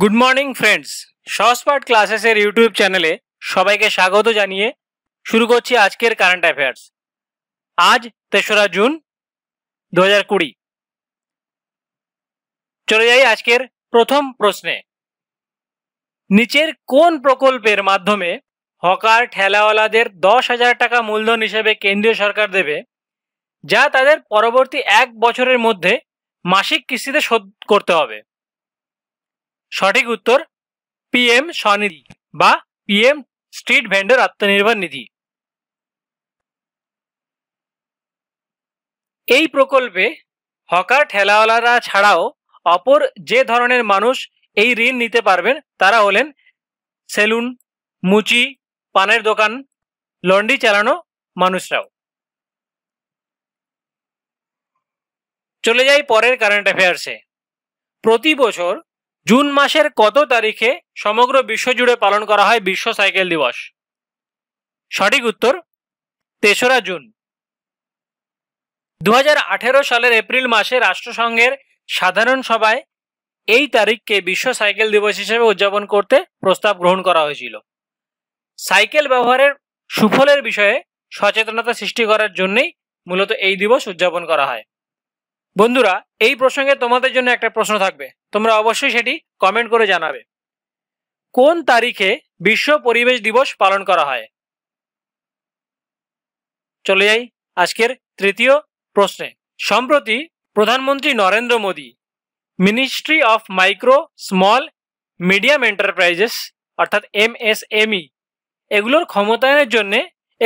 good morning friends সহজপাঠ ক্লাসেসের YouTube চ্যানেলে সবাইকে স্বাগত জানিয়ে শুরু করছি আজকের কারেন্ট অ্যাফেয়ার্স আজ তেসরা জুন দু হাজার কুড়ি চলে যাই আজকের প্রথম প্রশ্নে নিচের কোন প্রকল্পের মাধ্যমে হকার ঠেলাওয়ালাদের দশ হাজার টাকা মূলধন হিসেবে কেন্দ্রীয় সরকার দেবে যা তাদের পরবর্তী এক বছরের মধ্যে মাসিক কিস্তিতে শোধ করতে হবে সঠিক উত্তর পিএম স্বনিধি বা পিএম স্ট্রিট ভেন্ডার আত্মনির্ভর নিধি এই প্রকল্পে হকার ঠেলাওয়ালারা ছাড়াও অপর যে ধরনের মানুষ এই ঋণ নিতে পারবেন তারা হলেন সেলুন মুচি পানের দোকান লন্ডি চালানো মানুষরাও চলে যাই পরের কারেন্ট অ্যাফেয়ার্সে প্রতি বছর জুন মাসের কত তারিখে সমগ্র বিশ্বজুড়ে পালন করা হয় বিশ্ব সাইকেল দিবস সঠিক উত্তর তেসরা জুন দু সালের এপ্রিল মাসে রাষ্ট্রসংঘের সাধারণ সভায় এই তারিখকে বিশ্ব সাইকেল দিবস হিসেবে উদযাপন করতে প্রস্তাব গ্রহণ করা হয়েছিল সাইকেল ব্যবহারের সুফলের বিষয়ে সচেতনতা সৃষ্টি করার জন্যই মূলত এই দিবস উদযাপন করা হয় বন্ধুরা এই প্রসঙ্গে তোমাদের জন্য একটা প্রশ্ন থাকবে তোমরা অবশ্যই সেটি কমেন্ট করে জানাবে কোন তারিখে বিশ্ব পরিবেশ দিবস পালন করা হয় চলে যাই আজকের তৃতীয় প্রশ্নে সম্প্রতি প্রধানমন্ত্রী Narendra Modi ministry of micro small medium enterprises অর্থাৎ এম এস ই এগুলোর ক্ষমতায়নের জন্য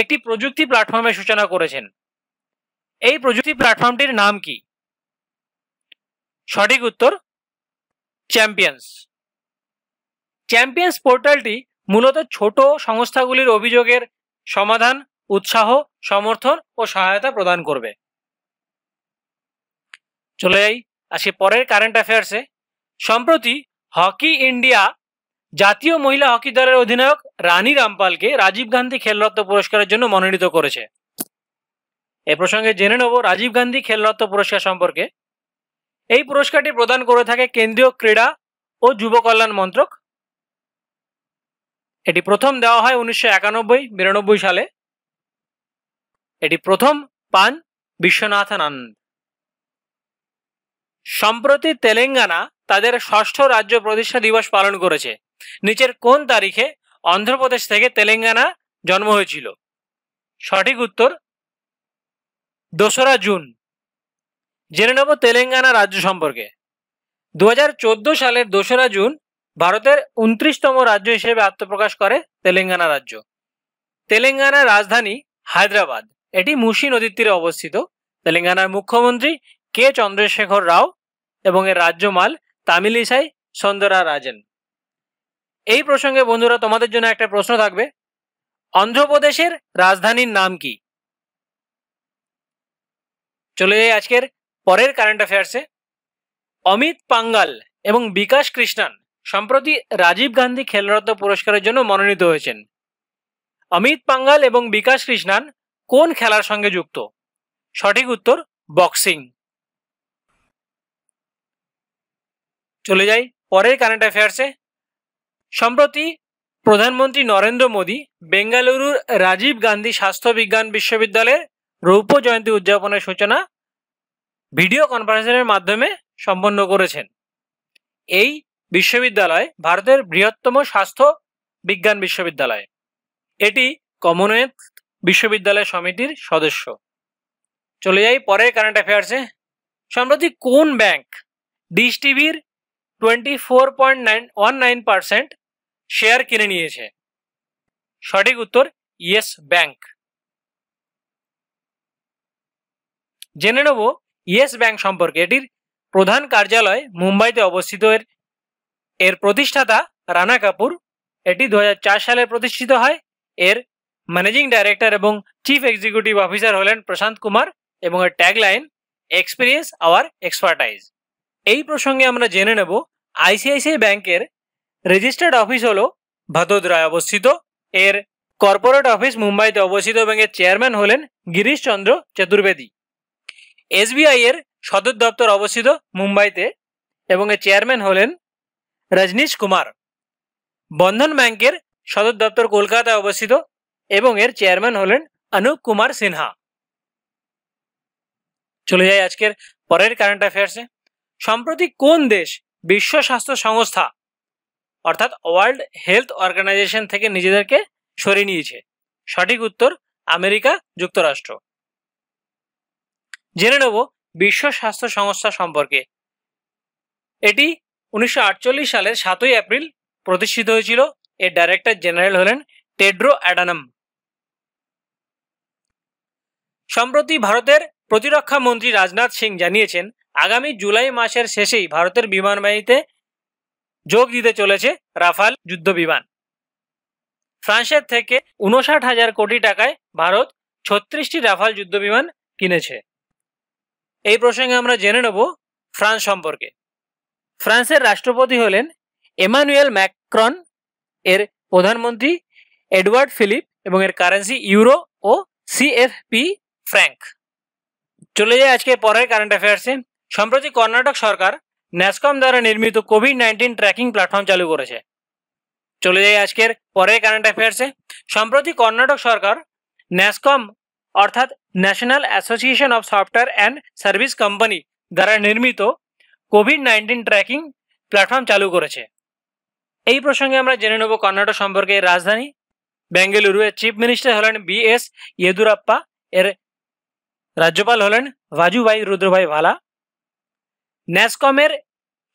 একটি প্রযুক্তি প্ল্যাটফর্মের সূচনা করেছেন এই প্রযুক্তি প্ল্যাটফর্মটির নাম কি সঠিক উত্তর চ্যাম্পিয়ন্স চ্যাম্পিয়ন্স পোর্টালটি মূলত ছোট সংস্থাগুলির অভিযোগের সমাধান উৎসাহ সমর্থন ও সহায়তা প্রদান করবে চলে যাই আসি পরের কারেন্ট অ্যাফেয়ার্সে সম্প্রতি হকি ইন্ডিয়া জাতীয় মহিলা হকি দলের অধিনায়ক রানী রামপালকে রাজীব গান্ধী খেলরত্ন পুরস্কারের জন্য মনোনীত করেছে এ প্রসঙ্গে জেনে নেব রাজীব গান্ধী খেলরত্ন পুরস্কার সম্পর্কে এই পুরস্কারটি প্রদান করে থাকে কেন্দ্রীয় ক্রীড়া ও যুব কল্যাণ মন্ত্রক এটি প্রথম দেওয়া হয় উনিশশো একানব্বই বিরানব্বই সালে এটি প্রথম পান বিশ্বনাথন আনন্দ সম্প্রতি তেলেঙ্গানা তাদের ষষ্ঠ রাজ্য প্রতিষ্ঠা দিবস পালন করেছে নিচের কোন তারিখে অন্ধ্রপ্রদেশ থেকে তেলেঙ্গানা জন্ম হয়েছিল সঠিক উত্তর দোসরা জুন জেনে নেব তেলেঙ্গানা রাজ্য সম্পর্কে দু সালের দোসরা জুন ভারতের উনত্রিশতম রাজ্য হিসেবে আত্মপ্রকাশ করে তেলেঙ্গানা রাজ্য তেলেঙ্গানার রাজধানী হায়দ্রাবাদ এটি মুসি নদীর তীরে অবস্থিত তেলেঙ্গানার মুখ্যমন্ত্রী কে চন্দ্রশেখর রাও এবং এর রাজ্যমাল তামিলিসাই সন্দরা রাজেন এই প্রসঙ্গে বন্ধুরা তোমাদের জন্য একটা প্রশ্ন থাকবে অন্ধ্রপ্রদেশের রাজধানীর নাম কি চলে যাই আজকের পরের কারেন্ট অ্যাফেয়ার্সে অমিত পাঙ্গাল এবং বিকাশ কৃষ্ণান সম্প্রতি রাজীব গান্ধী খেলরত্ন পুরস্কারের জন্য মনোনীত হয়েছেন অমিত পাঙ্গাল এবং বিকাশ কৃষ্ণান কোন খেলার সঙ্গে যুক্ত সঠিক উত্তর বক্সিং চলে যাই পরের কারেন্ট অ্যাফেয়ার্সে সম্প্রতি প্রধানমন্ত্রী নরেন্দ্র মোদী বেঙ্গালুরুর রাজীব গান্ধী স্বাস্থ্য বিজ্ঞান বিশ্ববিদ্যালয়ের রৌপ্য জয়ন্তী উদযাপনের সূচনা ভিডিও কনফারেন্সের মাধ্যমে সম্পন্ন করেছেন এই বিশ্ববিদ্যালয় ভারতের বৃহত্তম স্বাস্থ্য বিজ্ঞান বিশ্ববিদ্যালয় এটি কমনওয়েলথ বিশ্ববিদ্যালয় সমিতির সদস্য চলে যাই পরে কারেন্ট অ্যাফেয়ার্সে সম্প্রতি কোন ব্যাংক ডিস টিভির twenty four point nine one nine percent share কিনে নিয়েছে সঠিক উত্তর ইয়েস ব্যাংক জেনে নেব ইয়েস ব্যাংক সম্পর্কে এটির প্রধান কার্যালয় মুম্বাইতে অবস্থিত এর এর প্রতিষ্ঠাতা রানা কাপুর এটি দু সালে প্রতিষ্ঠিত হয় এর ম্যানেজিং ডাইরেক্টর এবং চিফ এক্সিকিউটিভ অফিসার হলেন প্রশান্ত কুমার এবং এর ট্যাগলাইন এক্সপিরিয়েন্স আওয়ার এক্সপার্টাইজ এই প্রসঙ্গে আমরা জেনে নেব আইসিআইসিআই ব্যাংকের রেজিস্টার্ড অফিস হল ভাদোদরায় অবস্থিত এর কর্পোরেট অফিস মুম্বাইতে অবস্থিত এবং এর চেয়ারম্যান হলেন গিরিশচন্দ্র চতুর্বেদী এসবিআই এর সদর দপ্তর অবস্থিত মুম্বাইতে এবং এর চেয়ারম্যান হলেন রজনীশ কুমার বন্ধন ব্যাংকের সদর দপ্তর কলকাতায় অবস্থিত এবং এর চেয়ারম্যান হলেন অনুপ কুমার সিনহা চলে যাই আজকের পরের কারেন্ট অ্যাফেয়ার্সে সম্প্রতি কোন দেশ বিশ্ব স্বাস্থ্য সংস্থা অর্থাৎ ওয়ার্ল্ড হেলথ অর্গানাইজেশন থেকে নিজেদেরকে সরিয়ে নিয়েছে সঠিক উত্তর আমেরিকা যুক্তরাষ্ট্র জেনে নেব বিশ্ব স্বাস্থ্য সংস্থা সম্পর্কে এটি উনিশশো সালের সাতই এপ্রিল প্রতিষ্ঠিত হয়েছিল এর ডাইরেক্টর জেনারেল হলেন টেড্রো অ্যাডানম সম্প্রতি ভারতের প্রতিরক্ষা মন্ত্রী রাজনাথ সিং জানিয়েছেন আগামী জুলাই মাসের শেষেই ভারতের বিমান বাহিনীতে যোগ দিতে চলেছে রাফাল যুদ্ধ বিমান ফ্রান্সের থেকে উনষাট হাজার কোটি টাকায় ভারত ছত্রিশটি রাফাল যুদ্ধ বিমান কিনেছে এই প্রসঙ্গে আমরা জেনে নেব ফ্রান্স সম্পর্কে ফ্রান্সের রাষ্ট্রপতি হলেন এমানুয়েল ম্যাক্রন এর প্রধানমন্ত্রী এডওয়ার্ড ফিলিপ এবং এর কারেন্সি ইউরো ও সিএফপি ফ্র্যাঙ্ক চলে যায় আজকে পরের কারেন্ট অ্যাফেয়ার্সে সম্প্রতি কর্ণাটক সরকার ন্যাসকম দ্বারা নির্মিত কোভিড নাইন্টিন ট্র্যাকিং প্ল্যাটফর্ম চালু করেছে চলে যাই আজকের পরের কারেন্ট অ্যাফেয়ার্সে সম্প্রতি কর্ণাটক সরকার ন্যাসকম অর্থাৎ national association of software and service company দ্বারা নির্মিত কোভিড নাইন্টিন ট্র্যাকিং প্ল্যাটফর্ম চালু করেছে এই প্রসঙ্গে আমরা জেনে নেব কর্ণাটক সম্পর্কে রাজধানী বেঙ্গালুরু এর চিফ মিনিস্টার হলেন বি এস ইয়েদুরাপ্পা এর রাজ্যপাল হলেন ভাজুভাই রুদ্রভাই ভালা ন্যাসকমের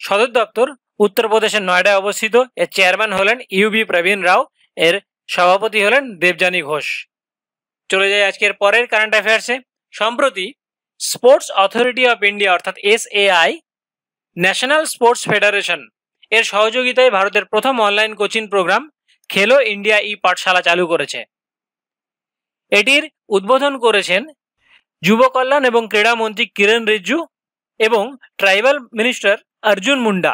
সদর দপ্তর উত্তরপ্রদেশের নয়ডায় অবস্থিত এর চেয়ারম্যান হলেন ইউবি প্রবীণ রাও এর সভাপতি হলেন দেবযানী ঘোষ চলে যাই আজকের পরের কারেন্ট অ্যাফেয়ার্সে সম্প্রতি স্পোর্টস অথরিটি অফ ইন্ডিয়া অর্থাৎ S I national sports federation এর সহযোগিতায় ভারতের প্রথম online coaching programme Khelo India e Pathshala চালু করেছে এটির উদ্বোধন করেছেন যুব কল্যাণ এবং ক্রীড়া মন্ত্রী কিরণ রিজ্জু এবং ট্রাইবাল মিনিস্টার অর্জুন মুন্ডা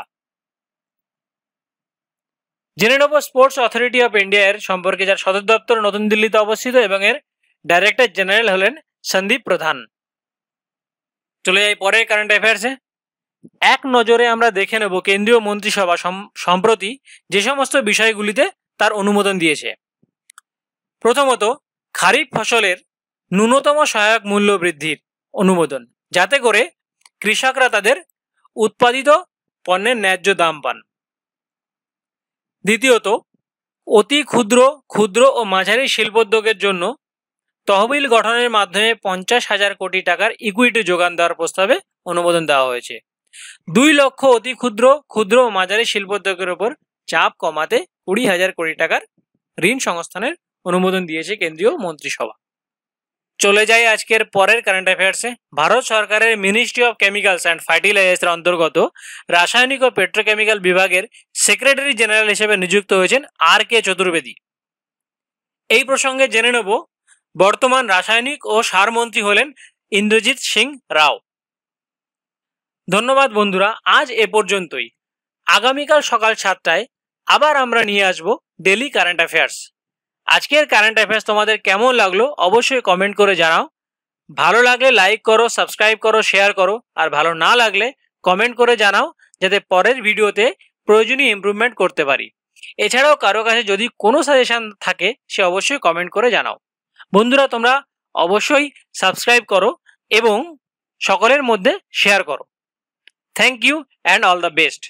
জেনে নেব স্পোর্টস অথরিটি অফ ইন্ডিয়া এর সম্পর্কে যার সদর দপ্তর নতুন দিল্লিতে অবস্থিত এবং এর ডাইরেক্টর জেনারেল হলেন সন্দীপ প্রধান চলে যাই পরের কারেন্ট অ্যাফেয়ার্সে এক নজরে আমরা দেখে নেব কেন্দ্রীয় মন্ত্রিসভা সম্প্রতি যে সমস্ত বিষয়গুলিতে তার অনুমোদন দিয়েছে প্রথমত খারিফ ফসলের ন্যূনতম সহায়ক মূল্য বৃদ্ধির অনুমোদন যাতে করে কৃষকরা তাদের উৎপাদিত পণ্যের ন্যায্য দাম পান দ্বিতীয়ত অতি ক্ষুদ্র ক্ষুদ্র ও মাঝারি শিল্পোদ্যোগের জন্য তহবিল গঠনের মাধ্যমে পঞ্চাশ হাজার কোটি টাকার ইকুইটি যোগান দেওয়ার প্রস্তাবে অনুমোদন দেওয়া হয়েছে দুই লক্ষ অতি ক্ষুদ্র ক্ষুদ্র ও মাঝারি শিল্পোদ্যোগের ওপর চাপ কমাতে কুড়ি হাজার কোটি টাকার ঋণ সংস্থানের অনুমোদন দিয়েছে কেন্দ্রীয় মন্ত্রিসভা চলে যাই আজকের পরের কারেন্ট অ্যাফেয়ার্সে ভারত সরকারের মিনিস্ট্রি অফ কেমিক্যালস অ্যান্ড ফার্টিলাইজার্সের অন্তর্গত রাসায়নিক ও পেট্রোকেমিক্যাল বিভাগের সেক্রেটারি জেনারেল হিসেবে নিযুক্ত হয়েছেন আর কে চতুর্বেদী এই প্রসঙ্গে জেনে নেব বর্তমান রাসায়নিক ও সার মন্ত্রী হলেন ইন্দ্রজিৎ সিং রাও ধন্যবাদ বন্ধুরা আজ এ পর্যন্তই আগামীকাল সকাল সাতটায় আবার আমরা নিয়ে আসব ডেলি কারেন্ট অ্যাফেয়ার্স আজকের কারেন্ট অ্যাফেয়ার্স তোমাদের কেমন লাগলো অবশ্যই কমেন্ট করে জানাও ভালো লাগলে লাইক করো সাবস্ক্রাইব করো শেয়ার করো আর ভালো না লাগলে কমেন্ট করে জানাও যাতে পরের ভিডিওতে প্রয়োজনীয় ইম্প্রুভমেন্ট করতে পারি এছাড়াও কারো কাছে যদি কোনো সাজেশান থাকে সে অবশ্যই কমেন্ট করে জানাও বন্ধুরা তোমরা অবশ্যই সাবস্ক্রাইব করো এবং সকলের মধ্যে শেয়ার করো thank you and all the best